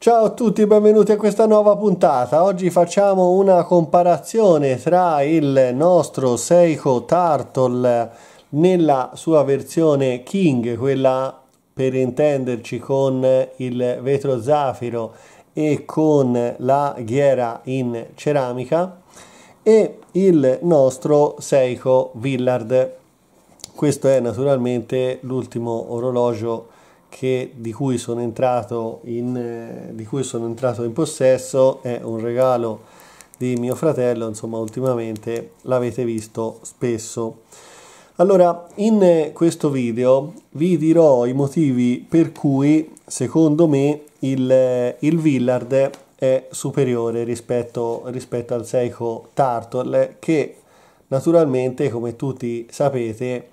Ciao a tutti, benvenuti a questa nuova puntata. Oggi facciamo una comparazione tra il nostro Seiko Turtle nella sua versione King, quella per intenderci con il vetro zafiro e con la ghiera in ceramica e il nostro Seiko Villard. Questo è naturalmente l'ultimo orologio che, di, cui sono entrato in, eh, di cui sono entrato in possesso è un regalo di mio fratello, insomma ultimamente l'avete visto spesso. Allora, in questo video vi dirò i motivi per cui, secondo me, il, il Villard è superiore rispetto, rispetto al Seiko Tartle che naturalmente, come tutti sapete,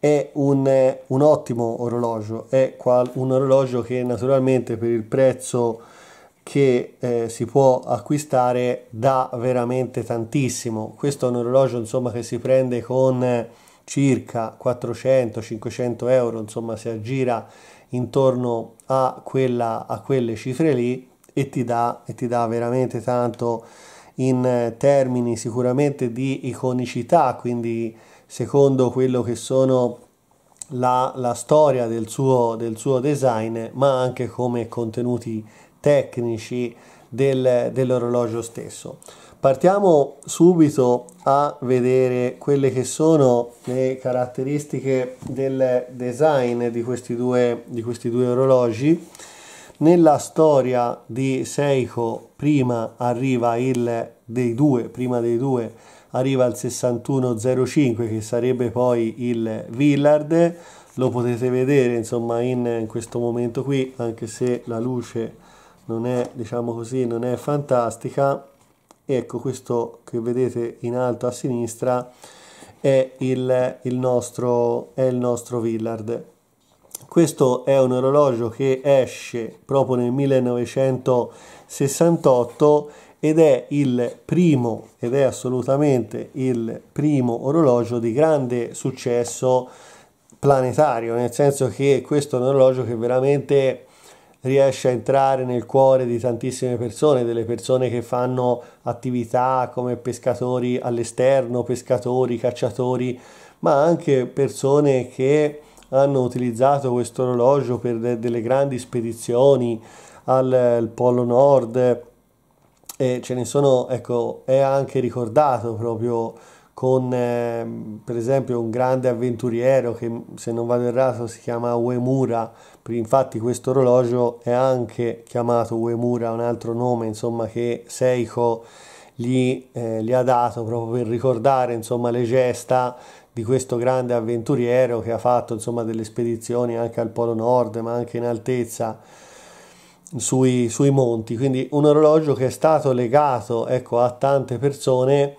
è un, eh, un ottimo orologio, è qual, un orologio che naturalmente per il prezzo che eh, si può acquistare dà veramente tantissimo. Questo è un orologio insomma, che si prende con circa 400-500 euro, insomma si aggira intorno a, quella, a quelle cifre lì e ti dà, e ti dà veramente tanto in eh, termini sicuramente di iconicità, quindi secondo quello che sono la, la storia del suo, del suo, design, ma anche come contenuti tecnici del, dell'orologio stesso. Partiamo subito a vedere quelle che sono le caratteristiche del design di questi due, di questi due orologi. Nella storia di Seiko prima arriva il dei due, prima dei due arriva al 61.05 che sarebbe poi il Villard lo potete vedere insomma in, in, questo momento qui anche se la luce non è diciamo così non è fantastica ecco questo che vedete in alto a sinistra è il, il nostro è il nostro Villard questo è un orologio che esce proprio nel 1968 ed è il primo ed è assolutamente il primo orologio di grande successo planetario, nel senso che questo è un orologio che veramente riesce a entrare nel cuore di tantissime persone, delle persone che fanno attività come pescatori all'esterno, pescatori, cacciatori, ma anche persone che hanno utilizzato questo orologio per delle grandi spedizioni al, al Polo Nord, e ce ne sono, ecco, è anche ricordato proprio con eh, per esempio un grande avventuriero che se non vado errato si chiama Uemura, infatti questo orologio è anche chiamato Uemura, un altro nome insomma che Seiko gli, eh, gli ha dato proprio per ricordare insomma le gesta di questo grande avventuriero che ha fatto insomma delle spedizioni anche al Polo Nord ma anche in altezza sui, sui monti, quindi un orologio che è stato legato ecco, a tante persone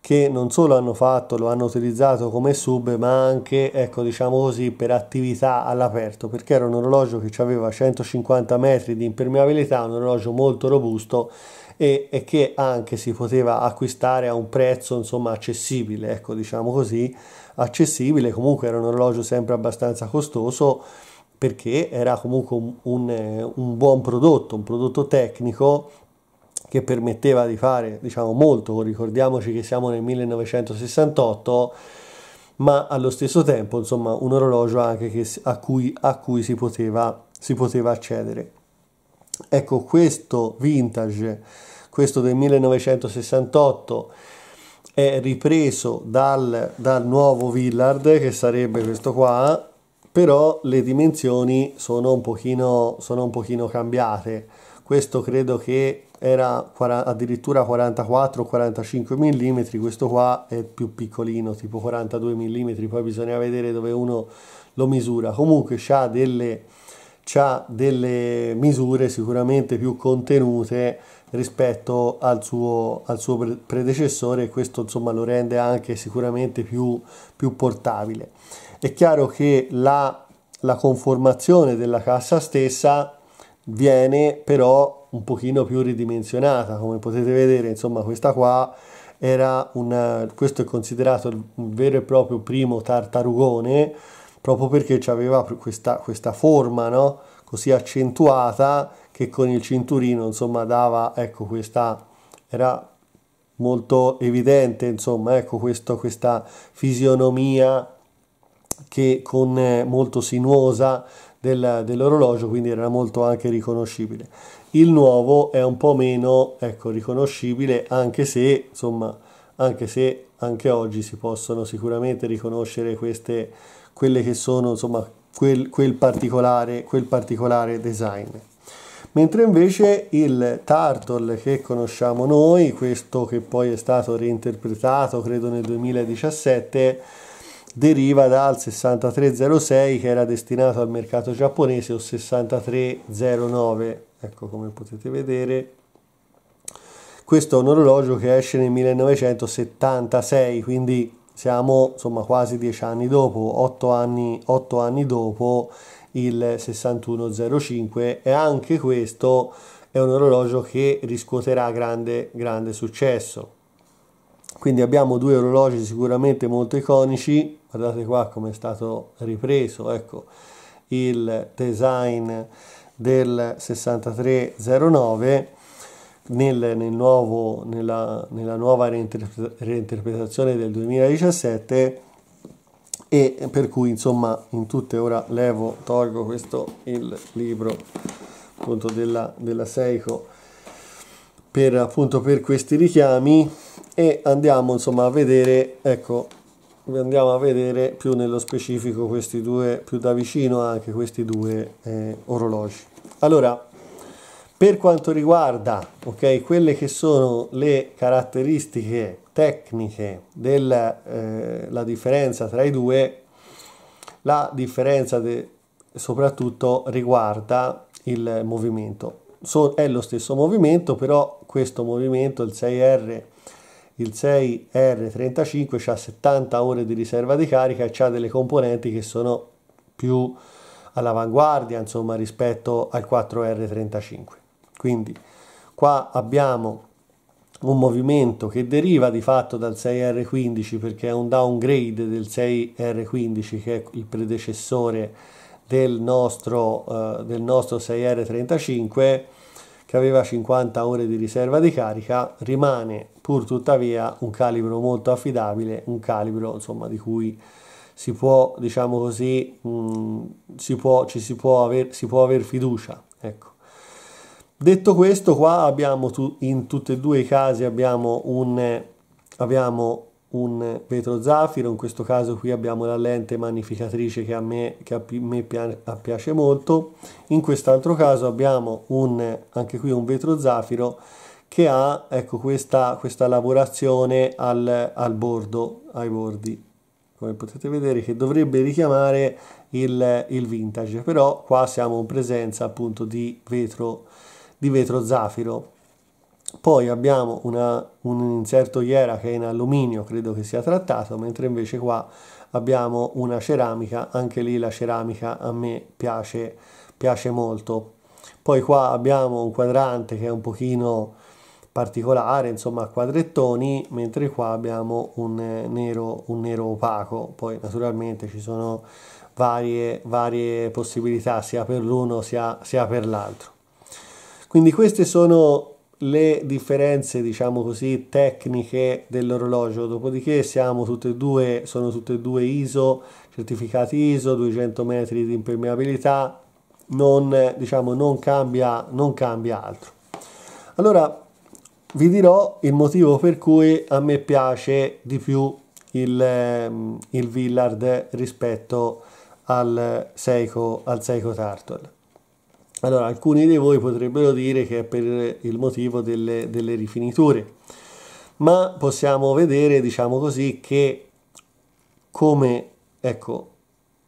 che non solo hanno fatto, lo hanno utilizzato come sub, ma anche, ecco, diciamo così, per attività all'aperto, perché era un orologio che aveva 150 metri di impermeabilità, un orologio molto robusto e, e che anche si poteva acquistare a un prezzo, insomma, accessibile, ecco, diciamo così, accessibile, comunque era un orologio sempre abbastanza costoso perché era comunque un, un, eh, un buon prodotto, un prodotto tecnico che permetteva di fare diciamo molto, ricordiamoci che siamo nel 1968, ma allo stesso tempo insomma un orologio anche che, a, cui, a cui si poteva, si poteva accedere. Ecco questo vintage, questo del 1968 è ripreso dal, dal nuovo Villard che sarebbe questo qua però le dimensioni sono un pochino, sono un pochino cambiate. Questo credo che era addirittura 44-45 mm, questo qua è più piccolino, tipo 42 mm, poi bisogna vedere dove uno lo misura. Comunque ha delle, delle misure sicuramente più contenute rispetto al suo, al suo predecessore e questo insomma, lo rende anche sicuramente più, più portabile. È chiaro che la, la conformazione della cassa stessa viene però un pochino più ridimensionata come potete vedere insomma questa qua era un questo è considerato il vero e proprio primo tartarugone proprio perché aveva questa, questa forma no? così accentuata che con il cinturino insomma dava ecco questa era molto evidente insomma ecco questo, questa fisionomia che con eh, molto sinuosa del, dell'orologio quindi era molto anche riconoscibile il nuovo è un po' meno ecco riconoscibile anche se insomma anche se anche oggi si possono sicuramente riconoscere queste quelle che sono insomma quel, quel particolare quel particolare design mentre invece il Turtle che conosciamo noi, questo che poi è stato reinterpretato credo nel 2017, deriva dal 6306 che era destinato al mercato giapponese o 6309, ecco come potete vedere. Questo è un orologio che esce nel 1976, quindi siamo insomma quasi dieci anni dopo, otto anni, otto anni dopo il 6105 e anche questo è un orologio che riscuoterà grande, grande successo. Quindi abbiamo due orologi sicuramente molto iconici, guardate qua come è stato ripreso, ecco il design del 6309 nel, nel nuovo, nella, nella nuova reinterpre- reinterpretazione del 2017 e per cui insomma in tutte ora levo, tolgo questo il libro appunto della, della Seiko per appunto per questi richiami e andiamo insomma a vedere ecco andiamo a vedere più nello specifico questi due più da vicino anche questi due eh, orologi allora per quanto riguarda okay, quelle che sono le caratteristiche tecniche della eh, differenza tra i due, la differenza de, soprattutto riguarda il movimento. So, è lo stesso movimento, però questo movimento, il 6R, il 6R35, ha 70 ore di riserva di carica e ha delle componenti che sono più all'avanguardia insomma, rispetto al 4R35. Quindi qua abbiamo un movimento che deriva di fatto dal 6R15 perché è un downgrade del 6R15 che è il predecessore del nostro, eh, del nostro 6R35 che aveva 50 ore di riserva di carica, rimane pur tuttavia un calibro molto affidabile, un calibro insomma di cui si può, diciamo così, mh, mm, si può, ci si può, aver, si può aver fiducia. Ecco. Detto questo, qua abbiamo tu, in tutti e due i casi abbiamo un, abbiamo un vetro zaffiro, in questo caso qui abbiamo la lente magnificatrice che a me, che a me piace molto, in quest'altro caso abbiamo un, anche qui un vetro zaffiro che ha ecco, questa, questa lavorazione al, al bordo, ai bordi, come potete vedere che dovrebbe richiamare il, il vintage, però qua siamo in presenza appunto di vetro zaffiro di vetro zafiro. Poi abbiamo una, un inserto iera che è in alluminio, credo che sia trattato, mentre invece qua abbiamo una ceramica, anche lì la ceramica a me piace, piace molto. Poi qua abbiamo un quadrante che è un pochino particolare, insomma a quadrettoni, mentre qua abbiamo un eh, nero, un nero opaco. Poi naturalmente ci sono varie, varie possibilità sia per l'uno sia, sia per l'altro. Quindi queste sono le differenze, diciamo così, tecniche dell'orologio, dopodiché siamo tutte e due, sono tutte e due ISO, certificati ISO, 200 metri di impermeabilità, non, diciamo, non, cambia, non cambia altro. Allora, vi dirò il motivo per cui a me piace di più il, ehm, il Villard rispetto al Seiko, al Seiko Turtle. Allora, alcuni di voi potrebbero dire che è per il motivo delle, delle rifiniture, ma possiamo vedere, diciamo così, che come, ecco,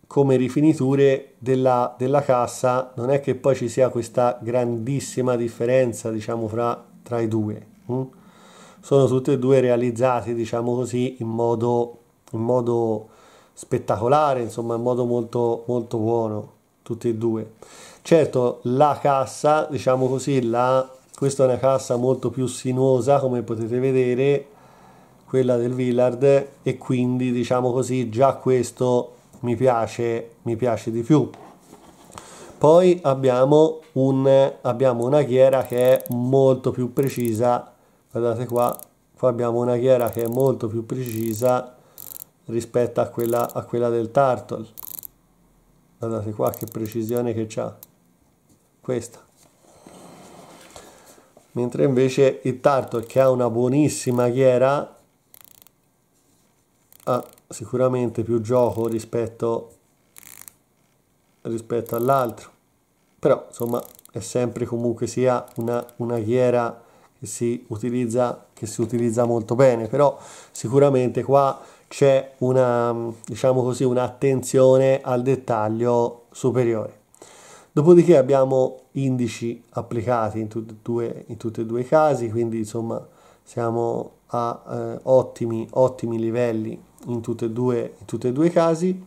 come rifiniture della, della, cassa non è che poi ci sia questa grandissima differenza, diciamo, fra, tra i due. Hm? Sono tutte e due realizzate, diciamo così, in modo, in modo spettacolare, insomma, in modo molto, molto buono, tutte e due. Certo, la cassa, diciamo così, la, questa è una cassa molto più sinuosa, come potete vedere, quella del Villard, e quindi, diciamo così, già questo mi piace, mi piace di più. Poi abbiamo, un, abbiamo una ghiera che è molto più precisa, guardate qua, qua abbiamo una ghiera che è molto più precisa rispetto a quella, a quella del Turtle. Guardate qua che precisione che c'ha questa mentre invece il Tartar che ha una buonissima ghiera ha sicuramente più gioco rispetto, rispetto all'altro però insomma è sempre comunque sia una, una ghiera che si, utilizza, che si utilizza molto bene però sicuramente qua c'è una diciamo così un'attenzione al dettaglio superiore Dopodiché abbiamo indici applicati in, tut- due, in tutti e due i casi, quindi insomma siamo a eh, ottimi, ottimi livelli in tutti e due, tutte e due i casi.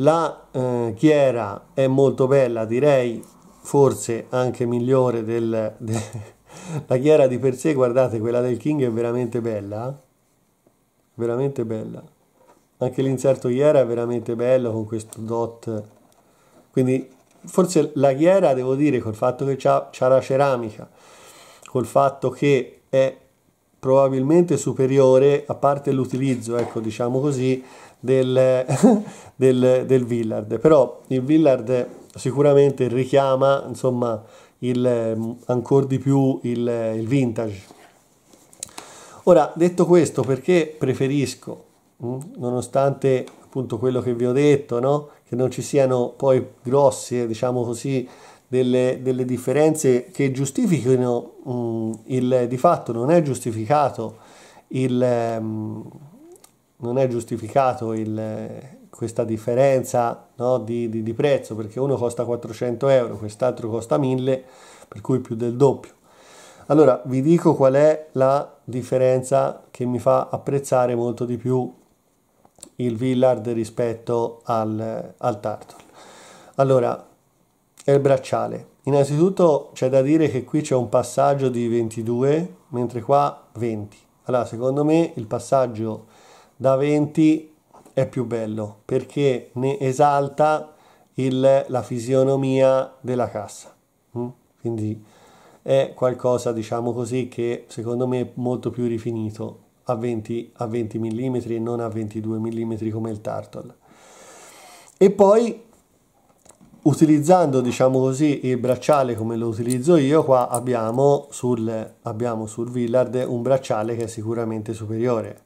La eh, chiera è molto bella, direi forse anche migliore della de, la di per sé, guardate, quella del King è veramente bella, eh. veramente bella. Anche l'inserto ghiera è veramente bello con questo dot. Quindi forse la ghiera, devo dire, col fatto che ha la ceramica, col fatto che è probabilmente superiore, a parte l'utilizzo, ecco, diciamo così, del, del, del Villard. Però il Villard sicuramente richiama, insomma, il, ancora di più il, il vintage. Ora, detto questo, perché preferisco, mm, nonostante appunto quello che vi ho detto, no? che non ci siano poi grosse, eh, diciamo così, delle, delle differenze che giustifichino mh, mm, il di fatto non è giustificato il mh, mm, non è giustificato il, questa differenza no, di, di, di prezzo perché uno costa 400 euro quest'altro costa 1000 per cui più del doppio allora vi dico qual è la differenza che mi fa apprezzare molto di più il Villard rispetto al, al Tartar. Allora, è il bracciale. Innanzitutto c'è da dire che qui c'è un passaggio di 22, mentre qua 20. Allora, secondo me il passaggio da 20 è più bello perché ne esalta il, la fisionomia della cassa. Mm? Quindi è qualcosa, diciamo così, che secondo me è molto più rifinito a 20, a 20 mm e non a 22 mm come il Tartol. E poi utilizzando diciamo così il bracciale come lo utilizzo io qua abbiamo sul, abbiamo sul Villard un bracciale che è sicuramente superiore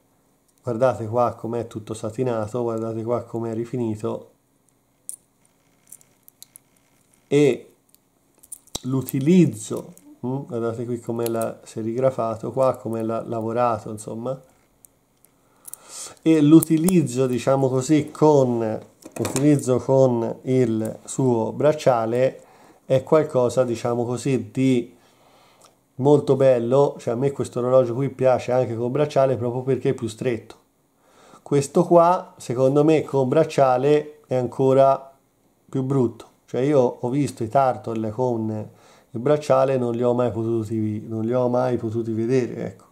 guardate qua com'è tutto satinato guardate qua com'è rifinito e l'utilizzo Mm, guardate qui come l'ha serigrafato, qua come l'ha lavorato, insomma. E l'utilizzo, diciamo così, con, con il suo bracciale è qualcosa, diciamo così, di molto bello. Cioè a me questo orologio qui piace anche con bracciale proprio perché è più stretto. Questo qua, secondo me, con bracciale è ancora più brutto. Cioè io ho visto i Tartle con il bracciale non li ho mai potuti, non li ho mai potuti vedere, ecco.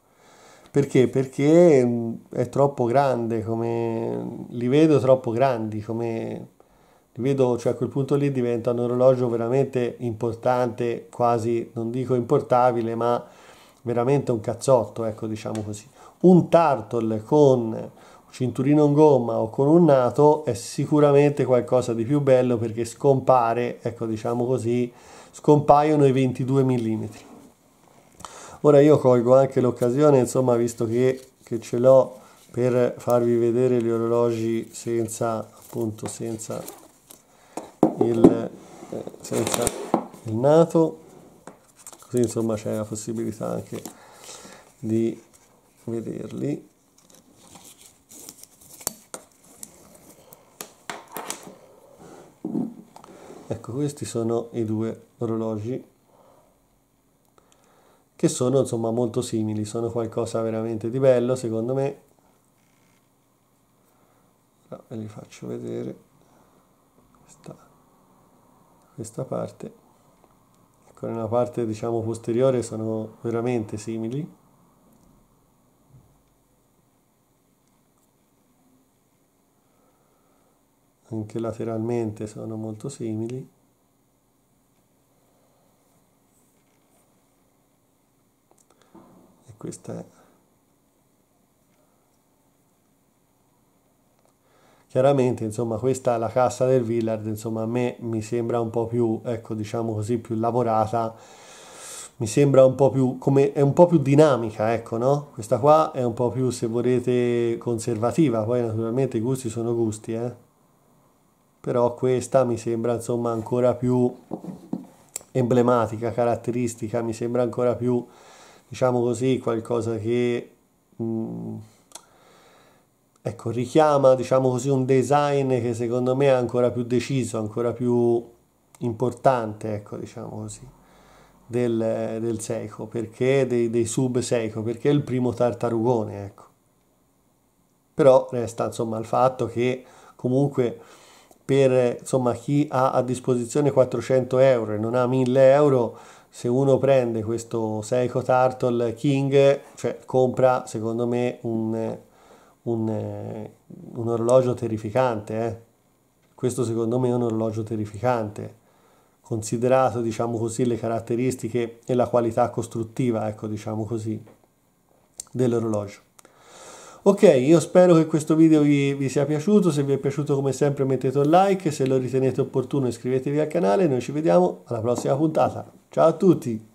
Perché? Perché mm, è troppo grande, come, li vedo troppo grandi, come, li vedo, cioè a quel punto lì diventa un orologio veramente importante, quasi, non dico importabile, ma veramente un cazzotto, ecco, diciamo così. Un turtle con cinturino in gomma o con un nato è sicuramente qualcosa di più bello perché scompare, ecco diciamo così, scompaiono i 22 mm. Ora io colgo anche l'occasione, insomma, visto che, che ce l'ho per farvi vedere gli orologi senza appunto senza il, eh, senza il nato così insomma c'è la possibilità anche di vederli ecco questi sono i due orologi che sono insomma molto simili sono qualcosa veramente di bello secondo me no, ah, ve li faccio vedere questa, questa parte ecco nella parte diciamo posteriore sono veramente simili anche lateralmente sono molto simili. E questa è. Chiaramente, insomma, questa è la cassa del Villard, insomma, a me mi sembra un po' più, ecco, diciamo così, più lavorata mi sembra un po' più come è un po' più dinamica, ecco, no? Questa qua è un po' più, se volete, conservativa, poi naturalmente i gusti sono gusti, eh però questa mi sembra insomma ancora più emblematica, caratteristica, mi sembra ancora più, diciamo così, qualcosa che mh, mm, ecco, richiama, diciamo così, un design che secondo me è ancora più deciso, ancora più importante, ecco, diciamo così, del, del Seiko, perché dei, dei sub Seiko, perché è il primo tartarugone, ecco. Però resta insomma il fatto che comunque per insomma, chi ha a disposizione 400 euro e non ha 1000 euro, se uno prende questo Seiko Turtle King, cioè, compra secondo me un, un, un orologio terrificante. Eh? Questo secondo me è un orologio terrificante, considerato diciamo così, le caratteristiche e la qualità costruttiva, ecco, diciamo così, dell'orologio. Ok, io spero che questo video vi, vi sia piaciuto, se vi è piaciuto come sempre mettete un like, se lo ritenete opportuno iscrivetevi al canale, noi ci vediamo alla prossima puntata. Ciao a tutti!